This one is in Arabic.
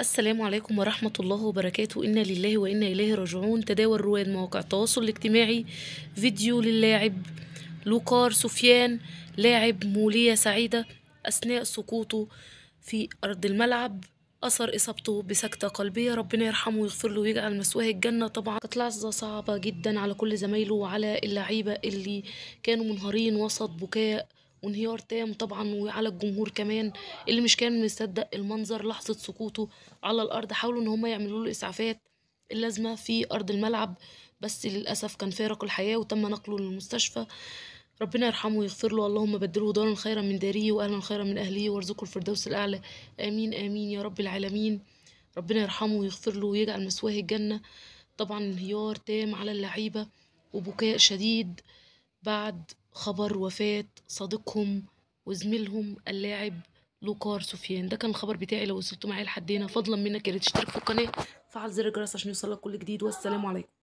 السلام عليكم ورحمة الله وبركاته إنا لله وإنا إليه راجعون تداول رواد مواقع التواصل الاجتماعي فيديو للاعب لوكار سفيان لاعب مولية سعيدة أثناء سقوطه في أرض الملعب أثر إصابته بسكتة قلبية ربنا يرحمه ويغفر له ويجعل مسواه الجنة طبعا كانت لحظة صعبة جدا على كل زمايله وعلى اللعيبة اللي كانوا منهارين وسط بكاء وانهيار تام طبعا وعلى الجمهور كمان اللي مش كان مصدق المنظر لحظة سقوطه على الأرض حاولوا إن هما يعملوا له إسعافات اللازمة في أرض الملعب بس للأسف كان فارق الحياة وتم نقله للمستشفى ربنا يرحمه ويغفر له اللهم بدله دارا خيرا من داريه وأهلا خيرا من اهلي وارزقه الفردوس الأعلى آمين آمين يا رب العالمين ربنا يرحمه ويغفر له ويجعل مثواه الجنة طبعا انهيار تام على اللعيبة وبكاء شديد بعد خبر وفاة صديقهم وزميلهم اللاعب لوكار سفيان ده كان الخبر بتاعي لو وصلتوا معايا لحد هنا فضلا منك يا ريت تشترك في القناه فعل زر الجرس عشان يوصلك كل جديد والسلام عليكم